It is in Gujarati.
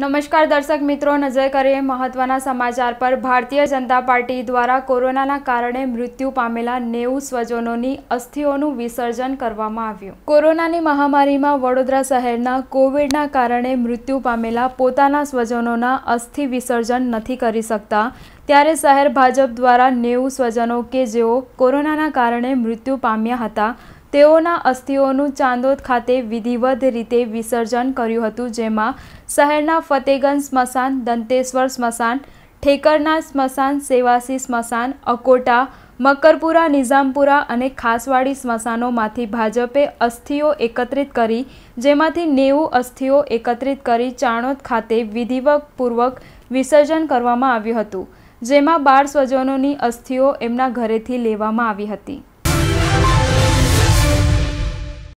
નમસ્કાર દર્શક મિત્રો નજર કરીએ મહત્વના સમાચાર પર ભારતીય જનતા પાર્ટી દ્વારા કોરોનાના કારણે મૃત્યુ પામેલા નેવું સ્વજનોની અસ્થિઓનું વિસર્જન કરવામાં આવ્યું કોરોનાની મહામારીમાં વડોદરા શહેરના કોવિડના કારણે મૃત્યુ પામેલા પોતાના સ્વજનોના અસ્થિ વિસર્જન નથી કરી શકતા ત્યારે શહેર ભાજપ દ્વારા નેવું સ્વજનો કે જેઓ કોરોનાના કારણે મૃત્યુ પામ્યા હતા તેઓના અસ્થિઓનું ચાંદોદ ખાતે વિધિવત રીતે વિસર્જન કર્યું હતું જેમાં શહેરના ફતેગંજ સ્મશાન દંતેશ્વર સ્મશાન ઠેકરના સ્મશાન સેવાસી સ્મશાન અકોટા મકરપુરા નિઝામપુરા અને ખાસવાડી સ્મશાનોમાંથી ભાજપે અસ્થિઓ એકત્રિત કરી જેમાંથી નેવું અસ્થિઓ એકત્રિત કરી ચાણોદ ખાતે વિધિવતપૂર્વક વિસર્જન કરવામાં આવ્યું હતું જેમાં બાર સ્વજનોની અસ્થિઓ એમના ઘરેથી લેવામાં આવી હતી